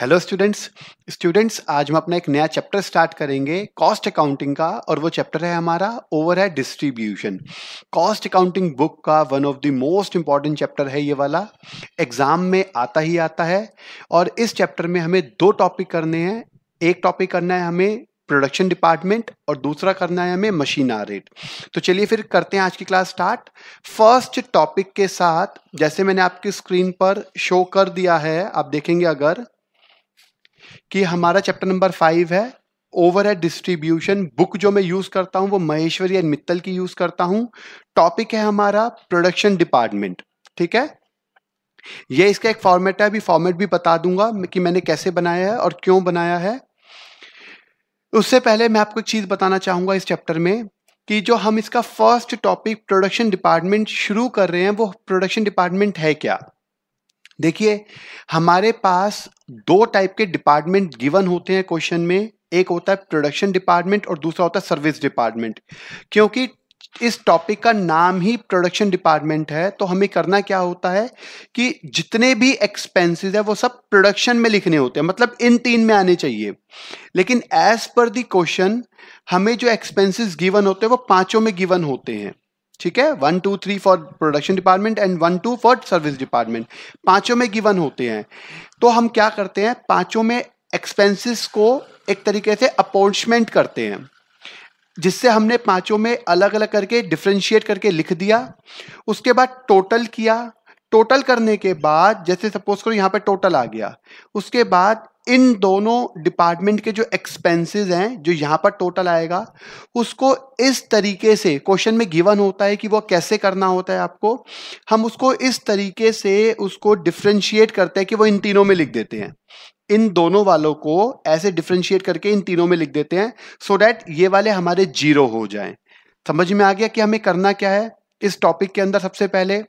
Hello students students आज हम अपना एक नया चैप्टर स्टार्ट करेंगे कॉस्ट अकाउंटिंग का और वो चैप्टर है हमारा overhead distribution cost accounting book का one of the most important chapter है ये वाला एग्जाम में आता ही आता है और इस चैप्टर में हमें दो टॉपिक करने हैं एक टॉपिक करना है हमें प्रोडक्शन डिपार्टमेंट और दूसरा करना है हमें मशीन आ रेट तो चलिए फिर करते हैं आज की क्लास स्टार्ट फर्स्ट टॉपिक के साथ जैसे मैंने आपकी स्क्रीन पर शो कर दिया है आप देखेंगे अगर कि हमारा चैप्टर नंबर फाइव है ओवर है डिस्ट्रीब्यूशन बुक जो मैं यूज़ करता हूँ वो महेश्वरी एंड मित्तल की यूज़ करता हूँ टॉपिक है हमारा प्रोडक्शन डिपार्टमेंट ठीक है ये इसका एक फॉर्मेट है अभी फॉर्मेट भी बता दूंगा कि मैंने कैसे बनाया है और क्यों बनाया है उससे पहले मैं आपको एक चीज़ बताना चाहूंगा इस चैप्टर में कि जो हम इसका फर्स्ट टॉपिक प्रोडक्शन डिपार्टमेंट शुरू कर रहे हैं वो प्रोडक्शन डिपार्टमेंट है क्या देखिए हमारे पास दो टाइप के डिपार्टमेंट गिवन होते हैं क्वेश्चन में एक होता है प्रोडक्शन डिपार्टमेंट और दूसरा होता है सर्विस डिपार्टमेंट क्योंकि इस टॉपिक का नाम ही प्रोडक्शन डिपार्टमेंट है तो हमें करना क्या होता है कि जितने भी एक्सपेंसेस है वो सब प्रोडक्शन में लिखने होते हैं मतलब इन तीन में आने चाहिए लेकिन एज पर दी क्वेश्चन हमें जो एक्सपेंसेस गिवन होते हैं वो पांचों में गिवन होते हैं ठीक है one two three four production department and one two four service department पांचों में गिवन होते हैं तो हम क्या करते हैं पांचों में एक्सपेंसेस को एक तरीके से अपॉइंटमेंट करते हैं जिससे हमने पांचों में अलग अलग करके डिफ्रेंशिएट करके लिख दिया उसके बाद टोटल किया टोटल करने के बाद जैसे सपोज करो यहाँ पे टोटल आ गया उसके बाद इन दोनों डिपार्टमेंट के जो एक्सपेंसेस हैं जो यहाँ पर टोटल आएगा उसको इस तरीके से क्वेश्चन में गिवन होता है कि वो कैसे करना होता है आपको हम उसको इस तरीके से उसको डिफ्रेंशिएट करते हैं कि वो इन तीनों में लिख देते हैं इन दोनों वालों को ऐसे डिफ्रेंशिएट करके इन तीनों में लिख देते हैं सो so डैट ये वाले हमारे जीरो हो जाए समझ में आ गया कि हमें करना क्या है इस टॉपिक के अंदर सबसे पहले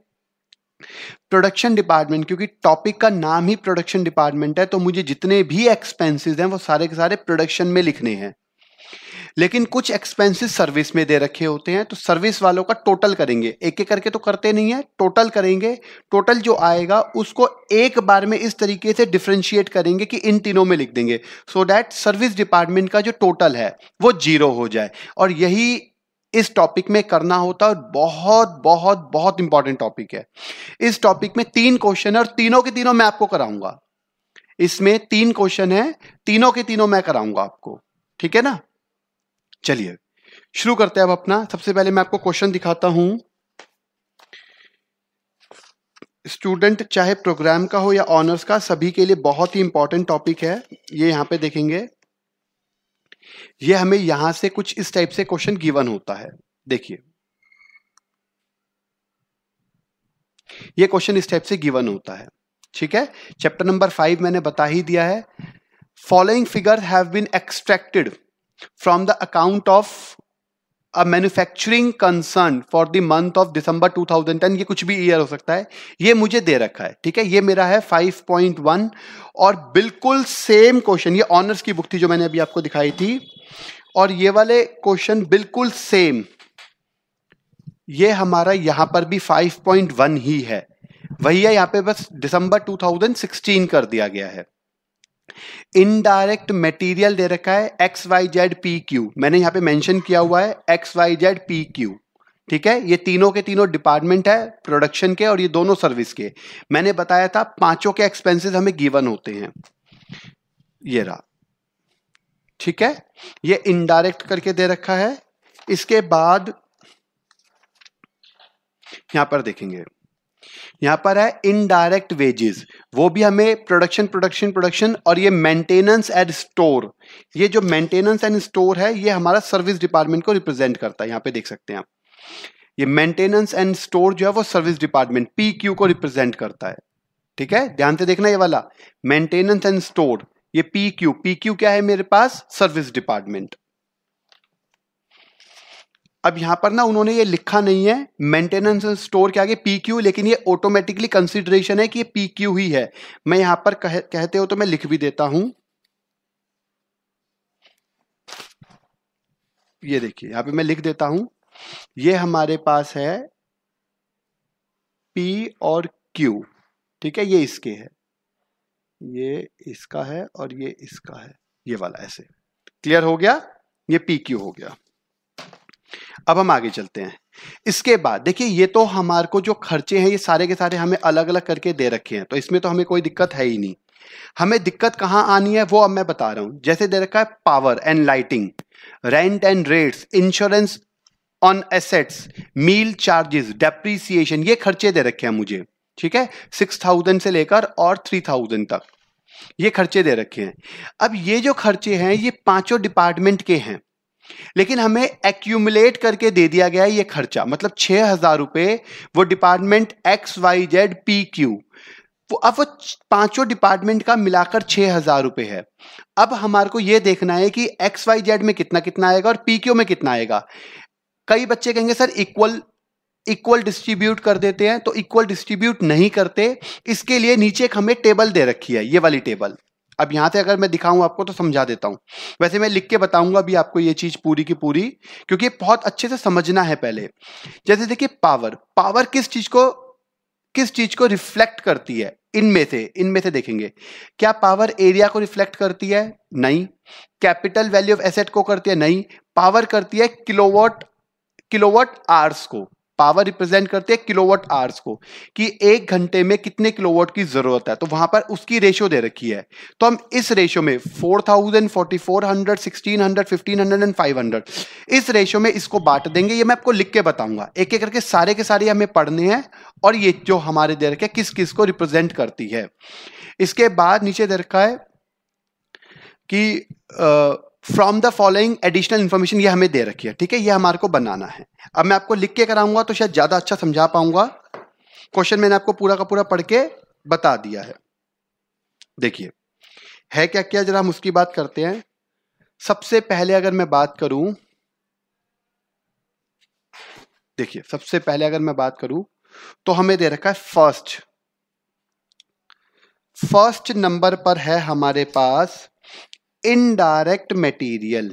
प्रोडक्शन डिपार्टमेंट क्योंकि टॉपिक का नाम ही प्रोडक्शन डिपार्टमेंट है तो मुझे जितने भी एक्सपेंसेस हैं वो सारे के सारे प्रोडक्शन में लिखने हैं लेकिन कुछ एक्सपेंसेस सर्विस में दे रखे होते हैं तो सर्विस वालों का टोटल करेंगे एक एक करके तो करते नहीं है टोटल करेंगे टोटल जो आएगा उसको एक बार में इस तरीके से डिफ्रेंशिएट करेंगे कि इन तीनों में लिख देंगे सो डैट सर्विस डिपार्टमेंट का जो टोटल है वो जीरो हो जाए और यही इस टॉपिक में करना होता है बहुत बहुत बहुत इंपॉर्टेंट टॉपिक है इस टॉपिक में तीन क्वेश्चन है और तीनों के तीनों मैं आपको कराऊंगा इसमें तीन क्वेश्चन है तीनों के तीनों मैं कराऊंगा आपको ठीक है ना चलिए शुरू करते हैं अब अपना सबसे पहले मैं आपको क्वेश्चन दिखाता हूं स्टूडेंट चाहे प्रोग्राम का हो या ऑनर्स का सभी के लिए बहुत ही इंपॉर्टेंट टॉपिक है ये यहां पे देखेंगे ये हमें यहां से कुछ इस टाइप से क्वेश्चन गिवन होता है देखिए ये क्वेश्चन इस टाइप से गिवन होता है ठीक है चैप्टर नंबर फाइव मैंने बता ही दिया है following figure have been extracted from the account of a manufacturing concern for the month of December 2010 ये कुछ भी ईयर हो सकता है ये मुझे दे रखा है ठीक है ये मेरा है 5.1 और बिल्कुल सेम क्वेश्चन ये ऑनर्स की बुक थी जो मैंने अभी आपको दिखाई थी और ये वाले क्वेश्चन बिल्कुल सेम ये हमारा यहां पर भी 5.1 ही है वही है यहां पे बस दिसंबर 2016 कर दिया गया है इनडायरेक्ट मटेरियल दे रखा है X Y Z P Q मैंने यहां पे मेंशन किया हुआ है X Y Z P Q ठीक है ये तीनों के तीनों डिपार्टमेंट है प्रोडक्शन के और ये दोनों सर्विस के मैंने बताया था पांचों के एक्सपेंसेस हमें गिवन होते हैं ये रहा ठीक है ये इनडायरेक्ट करके दे रखा है इसके बाद यहां पर देखेंगे यहाँ पर है इनडायरेक्ट वेजेस वो भी हमें प्रोडक्शन प्रोडक्शन प्रोडक्शन और ये मेंटेनेंस एंड स्टोर ये जो मेंटेनेंस एंड स्टोर है ये हमारा सर्विस डिपार्टमेंट को रिप्रेजेंट करता है यहाँ पे देख सकते हैं आप ये मेंटेनेंस एंड स्टोर जो है वो सर्विस डिपार्टमेंट पी क्यू को रिप्रेजेंट करता है ठीक है ध्यान से देखना ये वाला मेंटेनेंस एंड स्टोर ये पी क्यू पी क्यू क्या है मेरे पास सर्विस डिपार्टमेंट अब यहां पर ना उन्होंने ये लिखा नहीं है मेंटेनेंस स्टोर के आगे पी क्यू लेकिन ये ऑटोमेटिकली कंसिडरेशन है कि ये पी क्यू ही है मैं यहां पर कह, कहते हो तो मैं लिख भी देता हूं ये देखिए यहां पे मैं लिख देता हूं ये हमारे पास है पी और क्यू ठीक है ये इसके है ये इसका है और ये इसका है ये वाला ऐसे क्लियर हो गया ये पी क्यू हो गया अब हम आगे चलते हैं इसके बाद देखिए ये तो हमारे को जो खर्चे हैं ये सारे के सारे हमें अलग अलग करके दे रखे हैं तो इसमें तो हमें कोई दिक्कत है ही नहीं हमें दिक्कत कहां आनी है वो अब मैं बता रहा हूं जैसे दे रखा है power and lighting rent and rates insurance on assets meal charges depreciation ये खर्चे दे रखे हैं मुझे ठीक है सिक्स थाउजेंड से लेकर और थ्री थाउजेंड तक ये खर्चे दे रखे हैं अब ये जो खर्चे हैं ये पांचों डिपार्टमेंट के हैं लेकिन हमें एक्यूमुलेट करके दे दिया गया ये खर्चा मतलब छह हजार रुपए वो department X Y Z P Q वो अब वो पांचों डिपार्टमेंट का मिलाकर छह हजार रुपए है अब हमारे को ये देखना है कि एक्स वाई जेड में कितना कितना आएगा और पी क्यू में कितना आएगा कई बच्चे कहेंगे सर इक्वल इक्वल डिस्ट्रीब्यूट कर देते हैं तो इक्वल डिस्ट्रीब्यूट नहीं करते इसके लिए नीचे एक हमें टेबल दे रखी है ये वाली टेबल अब यहां से अगर मैं दिखाऊं आपको तो समझा देता हूं वैसे मैं लिख के बताऊंगा अभी आपको ये चीज पूरी की पूरी क्योंकि बहुत अच्छे से समझना है पहले जैसे देखिए पावर पावर किस चीज को किस चीज को रिफ्लेक्ट करती है इनमें से इनमें से देखेंगे क्या पावर एरिया को रिफ्लेक्ट करती है नहीं कैपिटल वैल्यू ऑफ एसेट को करती है नहीं पावर करती है किलोवाट किलोवाट आर्स को पावर रिप्रेजेंट करते हैं किलोवाट आवर्स को कि एक घंटे में कितने किलोवाट की जरूरत है तो वहां पर उसकी रेशियो दे रखी है तो हम इस रेशियो में four four thousand forty hundred sixteen hundred fifteen hundred and five hundred इस रेशियो में इसको बांट देंगे ये मैं आपको लिख के बताऊंगा एक एक करके सारे के सारे हमें पढ़ने हैं और ये जो हमारे दे रखे किस किस को रिप्रेजेंट करती है इसके बाद नीचे दे रखा है कि uh, from the following additional information ये हमें दे रखी है ठीक है ये हमारे को बनाना है अब मैं आपको लिख के कराऊंगा तो शायद ज़्यादा अच्छा समझा पाऊंगा क्वेश्चन मैंने आपको पूरा का पूरा पढ़ के बता दिया है देखिए है क्या क्या जरा हम उसकी बात करते हैं सबसे पहले अगर मैं बात करूं देखिए सबसे पहले अगर मैं बात करूं तो हमें दे रखा है फर्स्ट फर्स्ट नंबर पर है हमारे पास इनडायरेक्ट मटेरियल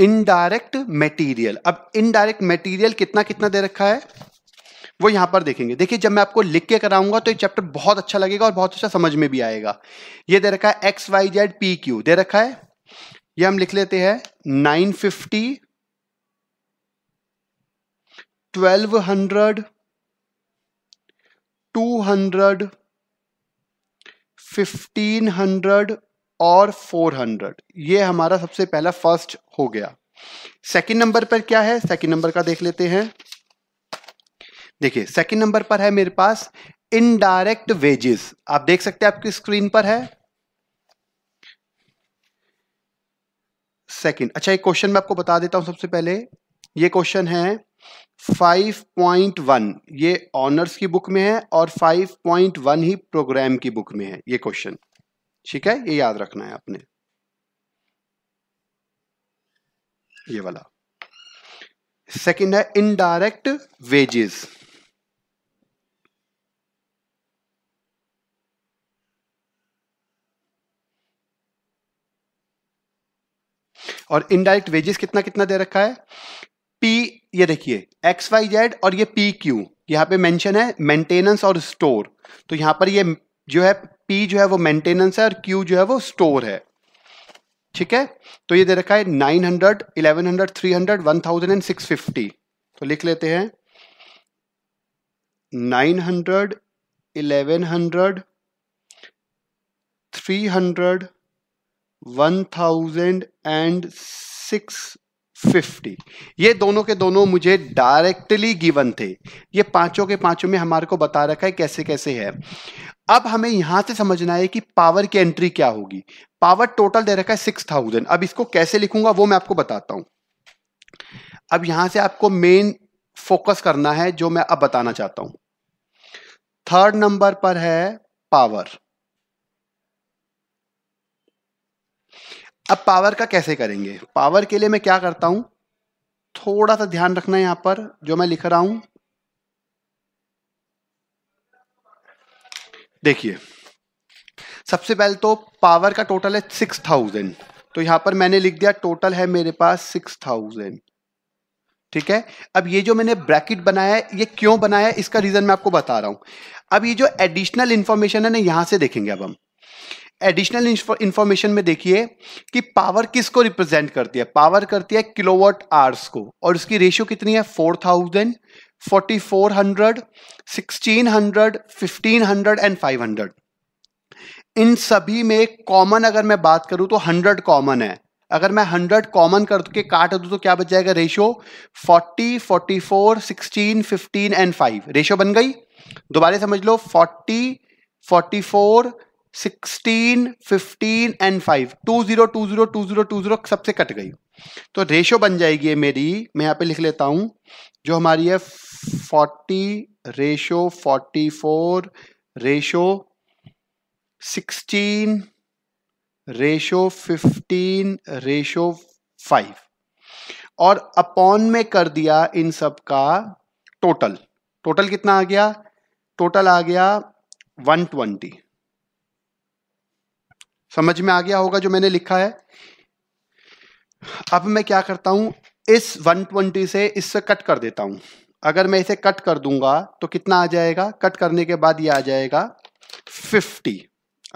इनडायरेक्ट मटेरियल अब इनडायरेक्ट मटेरियल कितना कितना दे रखा है वो यहां पर देखेंगे देखिए जब मैं आपको लिख के कराऊंगा तो ये चैप्टर बहुत अच्छा लगेगा और बहुत अच्छा समझ में भी आएगा ये दे रखा है X Y Z P Q दे रखा है ये हम लिख लेते हैं nine fifty twelve hundred two hundred fifteen hundred और फोर हंड्रेड ये हमारा सबसे पहला फर्स्ट हो गया सेकंड नंबर पर क्या है सेकंड नंबर का देख लेते हैं देखिए सेकंड नंबर पर है मेरे पास इनडायरेक्ट वेजेस आप देख सकते हैं आपकी स्क्रीन पर है सेकंड अच्छा एक क्वेश्चन मैं आपको बता देता हूं सबसे पहले ये क्वेश्चन है 5.1 ये ऑनर्स की बुक में है और 5.1 ही प्रोग्राम की बुक में है ये क्वेश्चन ठीक है ये याद रखना है आपने ये वाला सेकंड है इनडायरेक्ट वेजेस और इनडायरेक्ट वेजेस कितना कितना दे रखा है पी ये देखिए एक्स वाई जेड और ये पी क्यू यहाँ पे मेंशन है मेंटेनेंस और स्टोर तो यहाँ पर ये जो है पी जो है वो मेंटेनेंस है और क्यू जो है वो स्टोर है ठीक है तो ये दे रखा है nine hundred eleven hundred three hundred one thousand and six fifty तो लिख लेते हैं nine hundred eleven hundred three hundred one thousand and six fifty ये दोनों के दोनों मुझे डायरेक्टली गिवन थे ये पांचों के पांचों में हमारे को बता रखा है कैसे कैसे है अब हमें यहां से समझना है कि पावर की एंट्री क्या होगी पावर टोटल दे रखा है सिक्स थाउजेंड अब इसको कैसे लिखूंगा वो मैं आपको बताता हूं अब यहां से आपको मेन फोकस करना है जो मैं अब बताना चाहता हूं थर्ड नंबर पर है पावर अब पावर का कैसे करेंगे पावर के लिए मैं क्या करता हूं थोड़ा सा ध्यान रखना यहां पर जो मैं लिख रहा हूं देखिए सबसे पहले तो पावर का टोटल है सिक्स थाउजेंड तो यहां पर मैंने लिख दिया टोटल है मेरे पास सिक्स थाउजेंड ठीक है अब ये जो मैंने ब्रैकेट बनाया है ये क्यों बनाया है इसका रीजन मैं आपको बता रहा हूं अब ये जो एडिशनल इंफॉर्मेशन है ना यहां से देखेंगे अब हम एडिशनल इंफॉर्मेशन में देखिए कि पावर किसको रिप्रेजेंट करती है पावर करती है किलोवाट आवर्स को और उसकी रेशियो कितनी है four thousand forty four hundred sixteen hundred fifteen hundred and five hundred इन सभी में कॉमन अगर मैं बात करूं तो हंड्रेड कॉमन है अगर मैं हंड्रेड कॉमन करके काट दूं तो क्या बच जाएगा ratio forty forty four sixteen fifteen and five ratio बन गई दोबारा समझ लो forty forty four sixteen fifteen and five two zero two zero two zero two zero सबसे कट गई तो रेशो बन जाएगी मेरी मैं यहाँ पे लिख लेता हूं जो हमारी है forty ratio forty four ratio sixteen ratio fifteen ratio five और अपॉन में कर दिया इन सब का टोटल टोटल कितना आ गया टोटल आ गया वन ट्वेंटी समझ में आ गया होगा जो मैंने लिखा है अब मैं क्या करता हूं इस 120 से इससे कट कर देता हूं अगर मैं इसे कट कर दूंगा तो कितना आ जाएगा कट करने के बाद ये आ जाएगा 50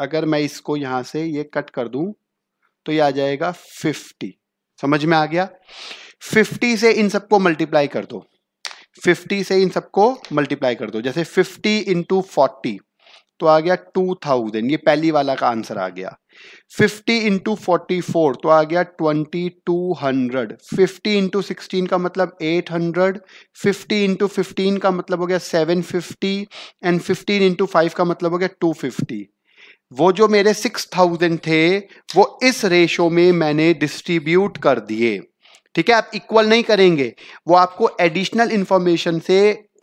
अगर मैं इसको यहां से ये कट कर दूं तो ये आ जाएगा 50 समझ में आ गया 50 से इन सबको मल्टीप्लाई कर दो 50 से इन सबको मल्टीप्लाई कर दो जैसे 50 इंटू फोर्टी तो आ गया 2000 ये पहली वाला का आंसर आ गया 50 इंटू फोर्टी फोर तो आ गया 2200 50 इंटू सिक्सटीन का मतलब 800 फिफ्टी इंटू फिफ्टीन का मतलब हो गया 750 एंड फिफ्टीन इंटू फाइव का मतलब हो गया 250 वो जो मेरे 6000 थे वो इस रेशो में मैंने डिस्ट्रीब्यूट कर दिए ठीक है आप इक्वल नहीं करेंगे वो आपको एडिशनल इंफॉर्मेशन से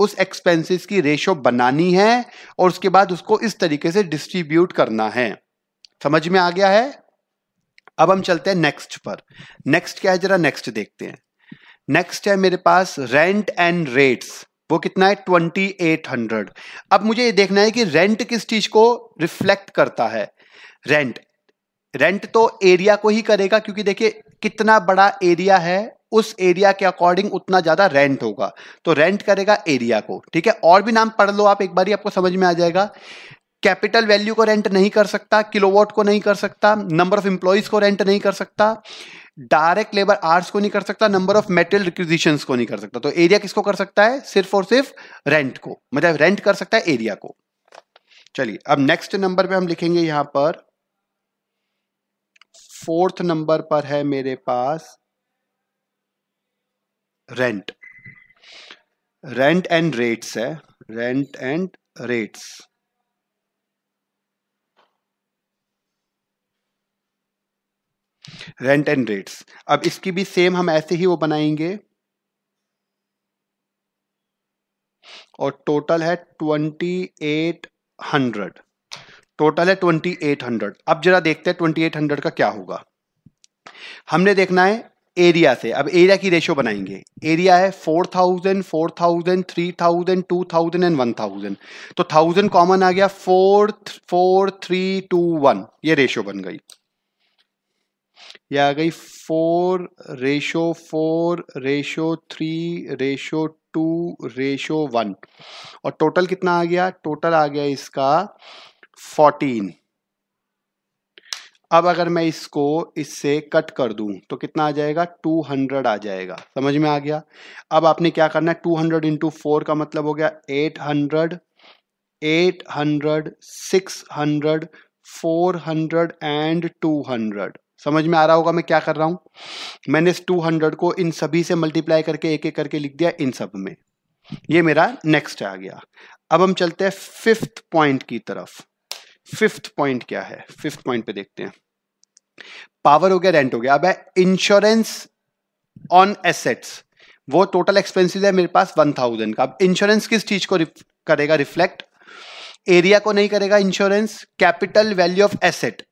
उस एक्सपेंसेस की रेशो बनानी है और उसके बाद उसको इस तरीके से डिस्ट्रीब्यूट करना है समझ में आ गया है अब हम चलते हैं नेक्स्ट पर नेक्स्ट क्या है जरा नेक्स्ट देखते हैं नेक्स्ट है मेरे पास रेंट एंड रेट्स वो कितना है ट्वेंटी एट हंड्रेड अब मुझे ये देखना है कि रेंट किस चीज को रिफ्लेक्ट करता है रेंट रेंट तो एरिया को ही करेगा क्योंकि देखिए कितना बड़ा एरिया है उस एरिया के अकॉर्डिंग उतना ज्यादा रेंट होगा तो रेंट करेगा एरिया को ठीक है और भी नाम पढ़ लो आप एक बार ही आपको समझ में आ जाएगा कैपिटल वैल्यू को रेंट नहीं कर सकता किलोवाट को नहीं कर सकता नंबर ऑफ एम्प्लॉयज को रेंट नहीं कर सकता डायरेक्ट लेबर आर्ट्स को नहीं कर सकता नंबर ऑफ मेटेरियल रिक्विजिशन को नहीं कर सकता तो एरिया किसको कर सकता है सिर्फ और सिर्फ रेंट को मतलब रेंट कर सकता है एरिया को चलिए अब नेक्स्ट नंबर पे हम लिखेंगे यहां पर फोर्थ नंबर पर है मेरे पास रेंट रेंट एंड रेट्स है rent and rates rent and rates अब इसकी भी सेम हम ऐसे ही वो बनाएंगे और टोटल है ट्वेंटी एट हंड्रेड टोटल है ट्वेंटी एट हंड्रेड अब जरा देखते हैं ट्वेंटी एट हंड्रेड का क्या होगा हमने देखना है एरिया से अब एरिया की रेशियो बनाएंगे एरिया है four thousand four thousand three thousand two thousand and one thousand तो थाउजेंड कॉमन आ गया four four three two one ये रेशियो बन गई यह आ गई four ratio four ratio three ratio two ratio one और टोटल कितना आ गया टोटल आ गया इसका फोर्टीन अब अगर मैं इसको इससे कट कर दूं तो कितना आ जाएगा 200 आ जाएगा समझ में आ गया अब आपने क्या करना है 200 हंड्रेड इंटू फोर का मतलब हो गया 800 800 600 400 एंड 200 समझ में आ रहा होगा मैं क्या कर रहा हूं मैंने इस 200 को इन सभी से मल्टीप्लाई करके एक एक करके लिख दिया इन सब में ये मेरा नेक्स्ट आ गया अब हम चलते हैं फिफ्थ पॉइंट की तरफ फिफ्थ पॉइंट क्या है फिफ्थ पॉइंट पे देखते हैं पावर हो गया रेंट हो गया अब है इंश्योरेंस ऑन एसेट्स वो टोटल एक्सपेंसेस है मेरे पास वन थाउजेंड का अब इंश्योरेंस किस चीज को रिफ, करेगा रिफ्लेक्ट एरिया को नहीं करेगा insurance capital value of asset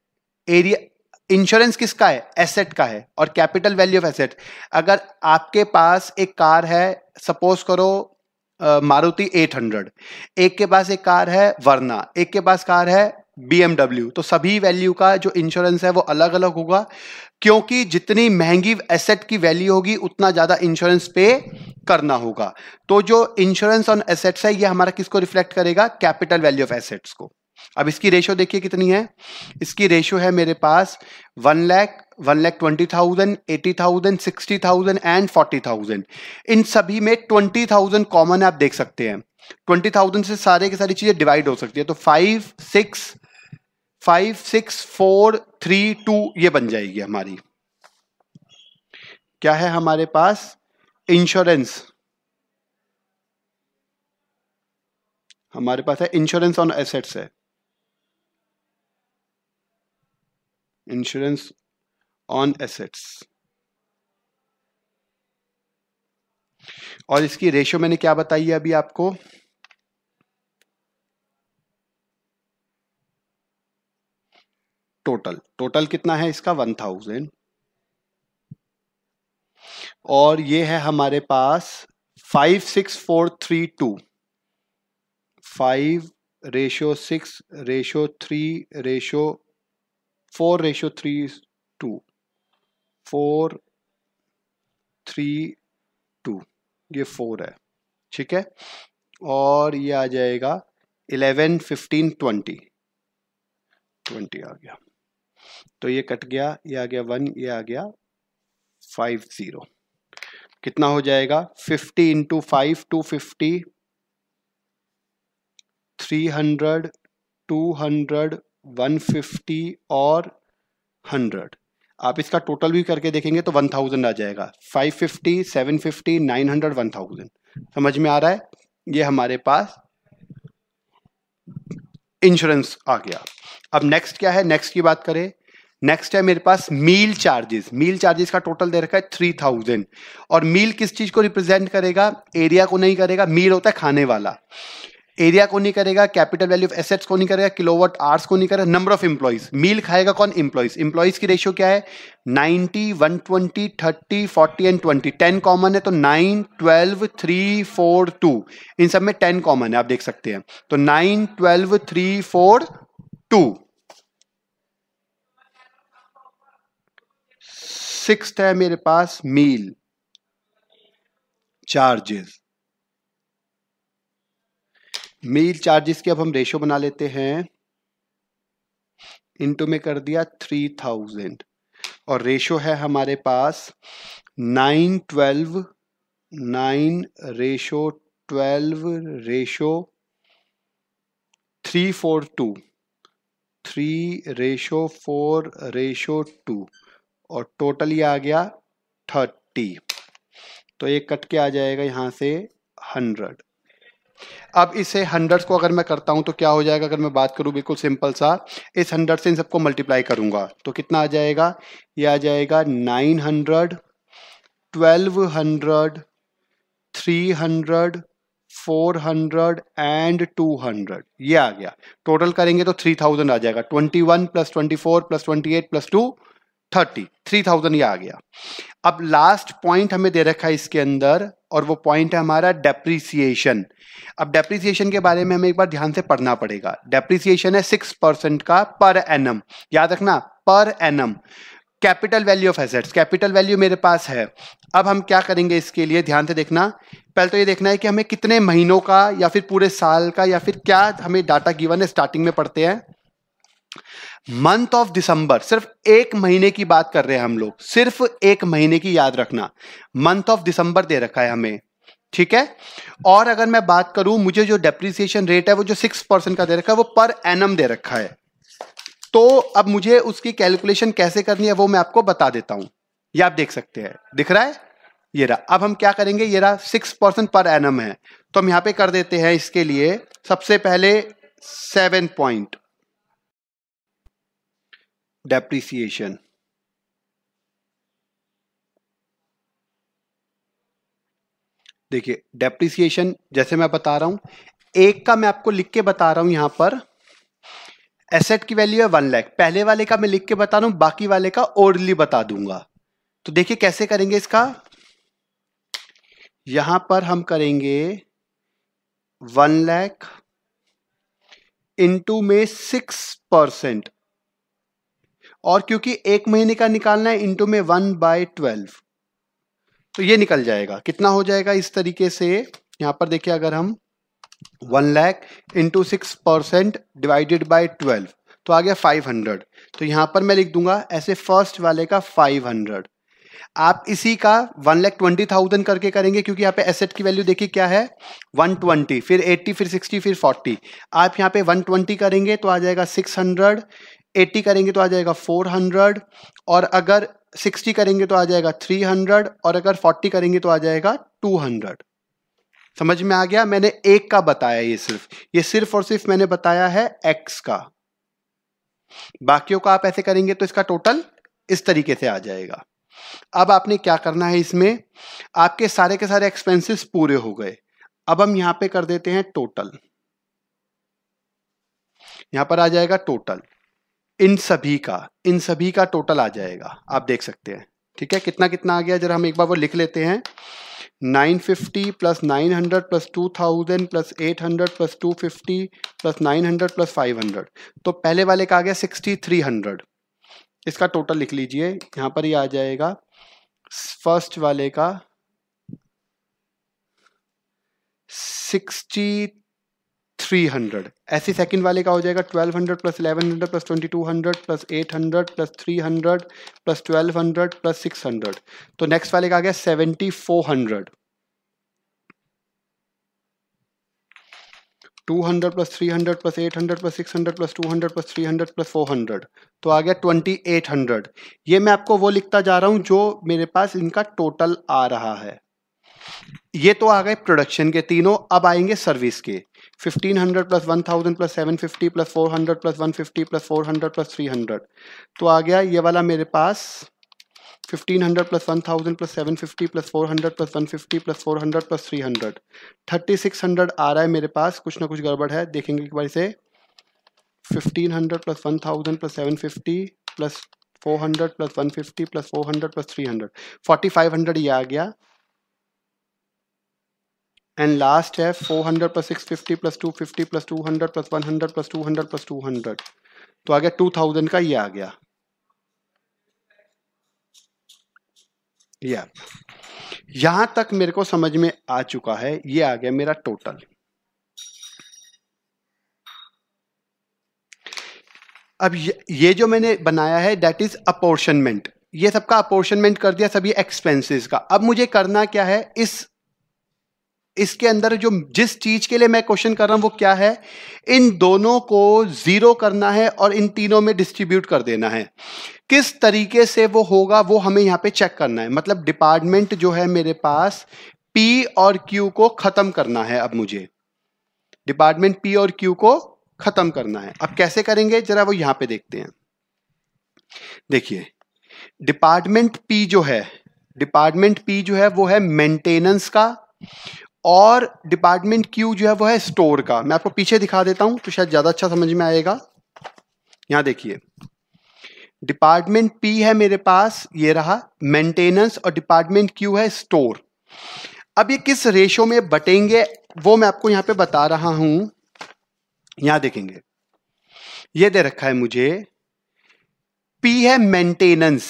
area insurance किसका है एसेट का है और कैपिटल वैल्यू ऑफ एसेट अगर आपके पास एक कार है सपोज करो मारुति 800 एक के पास एक कार है वरना एक के पास कार है बीएमडब्ल्यू तो सभी वैल्यू का जो इंश्योरेंस है वो अलग अलग होगा क्योंकि जितनी महंगी एसेट की वैल्यू होगी उतना ज़्यादा इंश्योरेंस पे करना होगा तो जो इंश्योरेंस ऑन एसेट्स है ये हमारा किसको रिफ्लेक्ट करेगा कैपिटल वैल्यू ऑफ एसेट्स को अब इसकी रेशो देखिए कितनी है इसकी रेशो है मेरे पास one lakh one lakh twenty thousand eighty thousand sixty thousand and forty thousand इन सभी में ट्वेंटी थाउजेंड कॉमन आप देख सकते हैं ट्वेंटी थाउजेंड से सारे की सारी चीजें डिवाइड हो सकती है तो five six five six four three two ये बन जाएगी हमारी क्या है हमारे पास इंश्योरेंस हमारे पास है इंश्योरेंस ऑन एसेट्स है insurance ऑन एसेट्स और इसकी रेशियो मैंने क्या बताई है अभी आपको टोटल टोटल कितना है इसका वन थाउजेंड और ये है हमारे पास five six four three two five ratio six ratio three ratio 4 ratio 3 is 2 4 3 2 ये 4 है ठीक है और ये आ जाएगा 11 15 20 20 आ गया तो ये कट गया ये आ गया 1 ये आ गया 5 0 कितना हो जाएगा 50 into five two fifty three hundred two hundred 150 और 100 आप इसका टोटल भी करके देखेंगे तो 1000 आ जाएगा 550, 750, 900, 1000 समझ में आ रहा है ये हमारे पास इंश्योरेंस आ गया अब नेक्स्ट क्या है नेक्स्ट की बात करें नेक्स्ट है मेरे पास मील चार्जेस मील चार्जेस का टोटल दे रखा है थ्री थाउजेंड और मील किस चीज को रिप्रेजेंट करेगा एरिया को नहीं करेगा मील होता है खाने वाला एरिया को नहीं करेगा कैपिटल वैल्यू ऑफ एसेट्स को नहीं करेगा किलोवाट आर्स को नहीं करेगा नंबर ऑफ इंप्लॉइज मील खाएगा कौन इंप्लॉइज इंप्लॉइज की रेशियो क्या है 90, 120, 30, 40 एंड ट्वेंटी टेन कॉमन है तो 9, 12, 3, 4, 2. इन सब में टेन कॉमन है आप देख सकते हैं तो 9, 12, 3, 4, 2. सिक्स है मेरे पास मील चार्जेस मील चार्जेस के अब हम रेशो बना लेते हैं इनटू में कर दिया थ्री थाउजेंड और रेशो है हमारे पास nine twelve nine ratio twelve ratio three four two three ratio four ratio two और टोटल ये आ गया थर्टी तो ये कट के आ जाएगा यहाँ से हंड्रेड अब इसे हंड्रेड्स को अगर मैं करता हूं तो क्या हो जाएगा अगर मैं बात करूं बिल्कुल सिंपल सा इस हंड्रेड से इन सबको मल्टीप्लाई करूंगा तो कितना आ जाएगा ये आ जाएगा nine hundred twelve hundred three hundred four hundred and two hundred ये आ गया टोटल करेंगे तो थ्री थाउजेंड आ जाएगा twenty one plus twenty four plus twenty eight plus two thirty three thousand ये आ गया अब लास्ट पॉइंट हमें दे रखा है इसके अंदर और वो पॉइंट है हमारा डेप्रिसिएशन अब डेप्रिसिएशन के बारे में हमें एक बार ध्यान से पढ़ना पड़ेगा डेप्रिसिएशन है सिक्स परसेंट का पर एनम याद रखना पर एनम capital value of assets capital value मेरे पास है अब हम क्या करेंगे इसके लिए ध्यान से देखना पहले तो ये देखना है कि हमें कितने महीनों का या फिर पूरे साल का या फिर क्या हमें डाटा गिवन है स्टार्टिंग में पढ़ते हैं मंथ ऑफ दिसंबर सिर्फ एक महीने की बात कर रहे हैं हम लोग सिर्फ एक महीने की याद रखना मंथ ऑफ दिसंबर दे रखा है हमें ठीक है और अगर मैं बात करूं मुझे जो डेप्रिसिएशन रेट है वो जो सिक्स परसेंट का दे रखा है वो पर एनम दे रखा है तो अब मुझे उसकी कैलकुलेशन कैसे करनी है वो मैं आपको बता देता हूं ये आप देख सकते हैं दिख रहा है ये रहा अब हम क्या करेंगे ये रहा सिक्स परसेंट पर एनम है तो हम यहां पे कर देते हैं इसके लिए सबसे पहले सेवन पॉइंट depreciation. देखिए डेप्रिसिएशन जैसे मैं बता रहा हूं एक का मैं आपको लिख के बता रहा हूं यहां पर एसेट की वैल्यू है वन लैख पहले वाले का मैं लिख के बता रहा हूं बाकी वाले का ओरली बता दूंगा तो देखिए कैसे करेंगे इसका यहां पर हम करेंगे वन लैख इंटू में सिक्स परसेंट और क्योंकि एक महीने का निकालना है इंटू में वन बाय ट्वेल्व तो ये निकल जाएगा कितना हो जाएगा इस तरीके से यहां पर देखिए अगर हम one lakh into six percent divided by twelve तो आ गया फाइव हंड्रेड तो यहां पर मैं लिख दूंगा ऐसे फर्स्ट वाले का फाइव हंड्रेड आप इसी का वन लैख ट्वेंटी थाउजेंड करके करेंगे क्योंकि यहाँ पे एसेट की वैल्यू देखिए क्या है वन ट्वेंटी फिर एट्टी फिर सिक्सटी फिर फोर्टी आप यहाँ पे वन ट्वेंटी करेंगे तो आ जाएगा सिक्स हंड्रेड एट्टी करेंगे तो आ जाएगा फोर हंड्रेड और अगर सिक्सटी करेंगे तो आ जाएगा थ्री हंड्रेड और अगर फोर्टी करेंगे तो आ जाएगा टू हंड्रेड समझ में आ गया मैंने एक का बताया ये सिर्फ ये सिर्फ और सिर्फ मैंने बताया है एक्स का बाकियों का आप ऐसे करेंगे तो इसका टोटल इस तरीके से आ जाएगा अब आपने क्या करना है इसमें आपके सारे के सारे एक्सपेंसेस पूरे हो गए अब हम यहां पे कर देते हैं टोटल यहां पर आ जाएगा टोटल इन सभी का इन सभी का टोटल आ जाएगा आप देख सकते हैं ठीक है कितना कितना आ गया जरा हम एक बार वो लिख लेते हैं 950 plus 900 plus 2000 plus 800 plus 250 plus 900 plus 500 तो पहले वाले का आ गया 6300 इसका टोटल लिख लीजिए यहां पर ही आ जाएगा फर्स्ट वाले का सिक्सटी थ्री हंड्रेड ऐसे सेकंड वाले का हो जाएगा twelve hundred plus eleven hundred plus twenty two hundred plus eight hundred plus three hundred plus twelve hundred plus six hundred तो नेक्स्ट वाले का आ गया seventy four hundred two hundred plus three hundred plus eight hundred plus six hundred plus two hundred plus three hundred plus four hundred तो आ गया twenty eight hundred ये मैं आपको वो लिखता जा रहा हूँ जो मेरे पास इनका टोटल आ रहा है ये तो आ गए प्रोडक्शन के तीनों अब आएंगे सर्विस के 1500 plus 1000 plus 750 plus 400 plus 150 plus 400 plus 300 तो आ गया ये वाला मेरे पास 1500 plus 1000 plus 750 plus 400 plus 150 plus 400 plus 300 3600 आ रहा है मेरे पास कुछ ना कुछ गड़बड़ है देखेंगे एक बार इसे 1500 plus 1000 plus 750 plus 400 plus 150 plus 400 plus 300 4500 ये आ गया एंड लास्ट है 400 plus fifty plus two fifty plus hundred plus hundred plus hundred plus hundred तो आ गया टू थाउजेंड का ये आ गया या यहां तक मेरे को समझ में आ चुका है ये आ गया मेरा टोटल अब ये, ये जो मैंने बनाया है डेट इज अपोर्शनमेंट ये सबका अपोर्शनमेंट कर दिया सभी एक्सपेंसेस का अब मुझे करना क्या है इस इसके अंदर जो जिस चीज़ के लिए मैं क्वेश्चन कर रहा हूं वो क्या है इन दोनों को ज़ीरो करना है और इन तीनों में डिस्ट्रीब्यूट कर देना है किस तरीके से वो होगा वो हमें यहां पे चेक करना है मतलब डिपार्टमेंट जो है मेरे पास पी और क्यू को ख़त्म करना है अब मुझे डिपार्टमेंट पी और क्यू को ख़त्म करना है अब कैसे करेंगे ज़रा वो यहां पे देखते हैं देखिए डिपार्टमेंट पी जो है डिपार्टमेंट पी जो है वो है मेंटेनेंस का और डिपार्टमेंट क्यू जो है वो है स्टोर का मैं आपको पीछे दिखा देता हूं तो शायद ज़्यादा अच्छा समझ में आएगा यहां देखिए डिपार्टमेंट पी है मेरे पास ये रहा मेंटेनेंस और डिपार्टमेंट क्यू है स्टोर अब ये किस रेशो में बटेंगे वो मैं आपको यहां पे बता रहा हूं यहां देखेंगे ये दे रखा है मुझे पी है मेंटेनेंस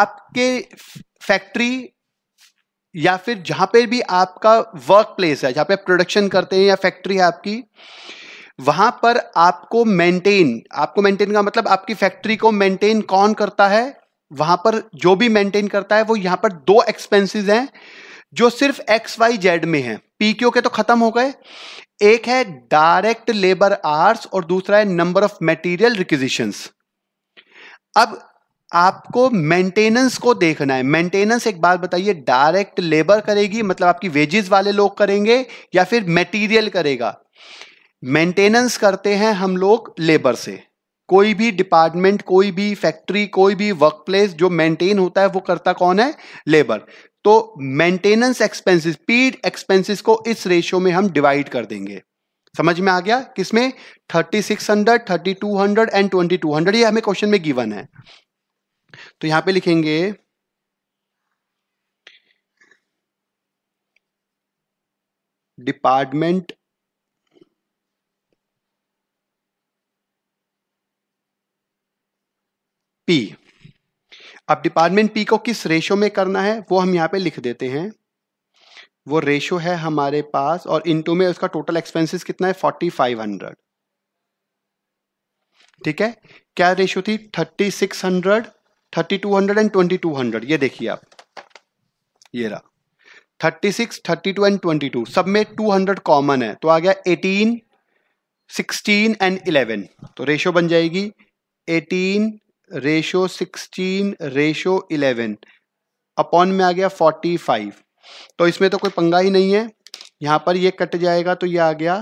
आपके फैक्ट्री या फिर जहां पे भी आपका वर्क प्लेस है जहां पे प्रोडक्शन करते हैं या फैक्ट्री है आपकी वहां पर आपको मेंटेन आपको मेंटेन का मतलब आपकी फैक्ट्री को मेंटेन कौन करता है वहां पर जो भी मेंटेन करता है वो यहां पर दो एक्सपेंसेस हैं जो सिर्फ एक्स वाई जेड में है पीक्यू के तो खत्म हो गए एक है डायरेक्ट लेबर आर्स और दूसरा है नंबर ऑफ मेटीरियल रिक्विजिशंस अब आपको मेंटेनेंस को देखना है मेंटेनेंस एक बात बताइए डायरेक्ट लेबर करेगी मतलब आपकी वेजेस वाले लोग करेंगे या फिर मटेरियल करेगा मेंटेनेंस करते हैं हम लोग लेबर से कोई भी डिपार्टमेंट कोई भी फैक्ट्री कोई भी वर्क प्लेस जो मेंटेन होता है वो करता कौन है लेबर तो मेंटेनेंस एक्सपेंसेस पीड एक्सपेंसेस को इस रेशियो में हम डिवाइड कर देंगे समझ में आ गया किसमें thirty thirty six hundred two hundred and twenty two hundred ये हमें क्वेश्चन में गिवन है तो यहां पे लिखेंगे डिपार्टमेंट पी अब डिपार्टमेंट पी को किस रेशो में करना है वो हम यहां पे लिख देते हैं वो रेशो है हमारे पास और इनटू में उसका टोटल एक्सपेंसेस कितना है फोर्टी फाइव हंड्रेड ठीक है क्या रेशो थी thirty six hundred thirty two hundred and twenty two hundred ये देखिए आप ये रहा thirty six thirty two and twenty two सब में टू हंड्रेड कॉमन है तो आ गया एटीन सिक्सटीन एंड इलेवन तो रेशो बन जाएगी eighteen ratio sixteen ratio eleven upon में आ गया फोर्टी फाइव तो इसमें तो कोई पंगा ही नहीं है यहां पर ये कट जाएगा तो ये आ गया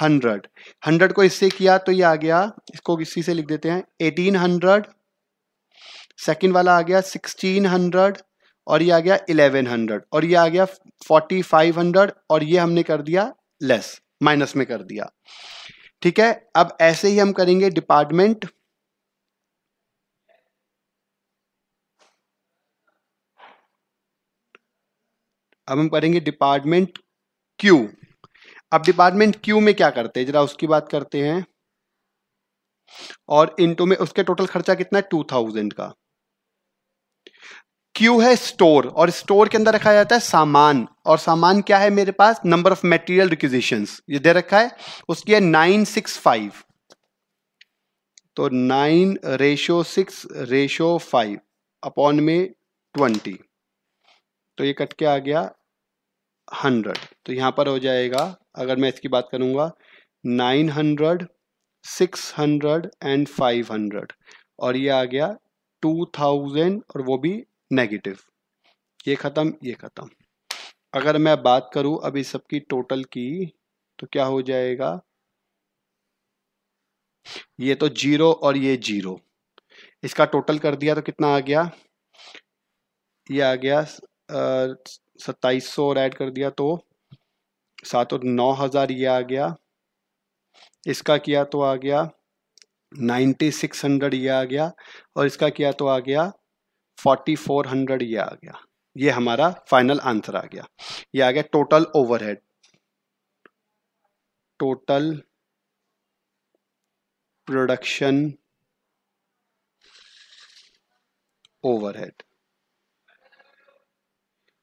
हंड्रेड हंड्रेड को इससे किया तो ये आ गया इसको किसी से लिख देते हैं एटीन हंड्रेड सेकेंड वाला आ गया सिक्सटीन हंड्रेड और ये आ गया इलेवन हंड्रेड और ये आ गया फोर्टी फाइव हंड्रेड और ये हमने कर दिया लेस माइनस में कर दिया ठीक है अब ऐसे ही हम करेंगे डिपार्टमेंट अब हम करेंगे डिपार्टमेंट क्यू अब डिपार्टमेंट क्यू में क्या करते हैं जरा उसकी बात करते हैं और इंटू में उसके टोटल खर्चा कितना है टू थाउजेंड का क्यू है स्टोर और स्टोर के अंदर रखा जाता है सामान और सामान क्या है मेरे पास नंबर ऑफ मेटीरियल रिक्विजिशन ये दे रखा है उसकी है नाइन सिक्स फाइव तो nine ratio six ratio five upon में ट्वेंटी तो ये कट के आ गया हंड्रेड तो यहां पर हो जाएगा अगर मैं इसकी बात करूंगा nine hundred six hundred and five hundred और ये आ गया टू थाउजेंड और वो भी नेगेटिव ये ख़त्म ये ख़त्म अगर मैं बात करूं अभी सबकी टोटल की तो क्या हो जाएगा ये तो जीरो और ये जीरो इसका टोटल कर दिया तो कितना आ गया ये आ गया सत्ताईस सौ और ऐड कर दिया तो सात और नौ हज़ार ये आ गया इसका किया तो आ गया नाइन्टी सिक्स हंड्रेड ये आ गया और इसका किया तो आ गया 4400 ये आ गया ये हमारा फाइनल आंसर आ गया ये आ गया total overhead total production overhead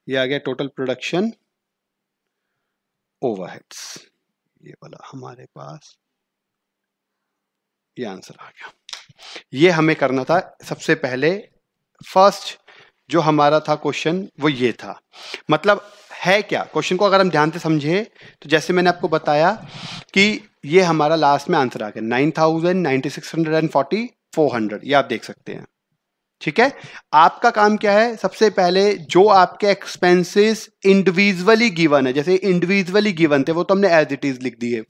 ये आ गया टोटल प्रोडक्शन ओवरहेड्स ये वाला हमारे पास ये आंसर आ गया ये हमें करना था सबसे पहले फर्स्ट जो हमारा था क्वेश्चन वो ये था मतलब है क्या क्वेश्चन को अगर हम ध्यान से समझे तो जैसे मैंने आपको बताया कि ये हमारा लास्ट में आंसर आ गया nine thousand ninety six hundred and forty four hundred ये आप देख सकते हैं ठीक है आपका काम क्या है सबसे पहले जो आपके एक्सपेंसेस इंडिविजुअली गिवन है जैसे इंडिविजुअली गिवन थे वो तो हमने एज इट इज लिख दिए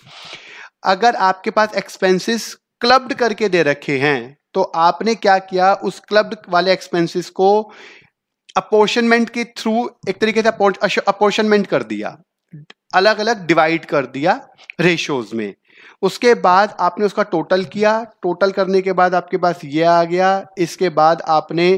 अगर आपके पास एक्सपेंसेस क्लब्ड करके दे रखे हैं तो आपने क्या किया उस क्लब वाले एक्सपेंसेस को अपोर्शनमेंट के थ्रू एक तरीके से अपोर्शनमेंट कर दिया अलग अलग डिवाइड कर दिया रेशोज में उसके बाद आपने उसका टोटल किया टोटल करने के बाद आपके पास ये आ गया इसके बाद आपने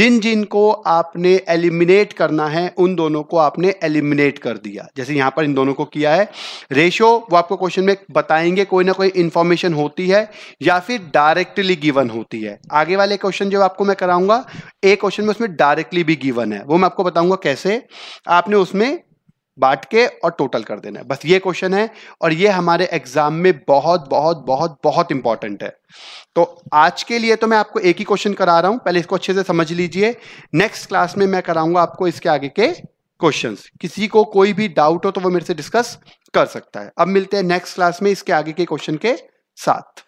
जिन जिन को आपने एलिमिनेट करना है उन दोनों को आपने एलिमिनेट कर दिया जैसे यहाँ पर इन दोनों को किया है रेशो वो आपको क्वेश्चन में बताएंगे कोई ना कोई इन्फॉर्मेशन होती है या फिर डायरेक्टली गिवन होती है आगे वाले क्वेश्चन जो आपको मैं कराऊंगा एक क्वेश्चन में उसमें डायरेक्टली भी गिवन है वो मैं आपको बताऊंगा कैसे आपने उसमें बांट के और टोटल कर देना है बस ये क्वेश्चन है और ये हमारे एग्जाम में बहुत बहुत बहुत बहुत इंपॉर्टेंट है तो आज के लिए तो मैं आपको एक ही क्वेश्चन करा रहा हूं पहले इसको अच्छे से समझ लीजिए नेक्स्ट क्लास में मैं कराऊंगा आपको इसके आगे के क्वेश्चन किसी को कोई भी डाउट हो तो वो मेरे से डिस्कस कर सकता है अब मिलते हैं नेक्स्ट क्लास में इसके आगे के क्वेश्चन के साथ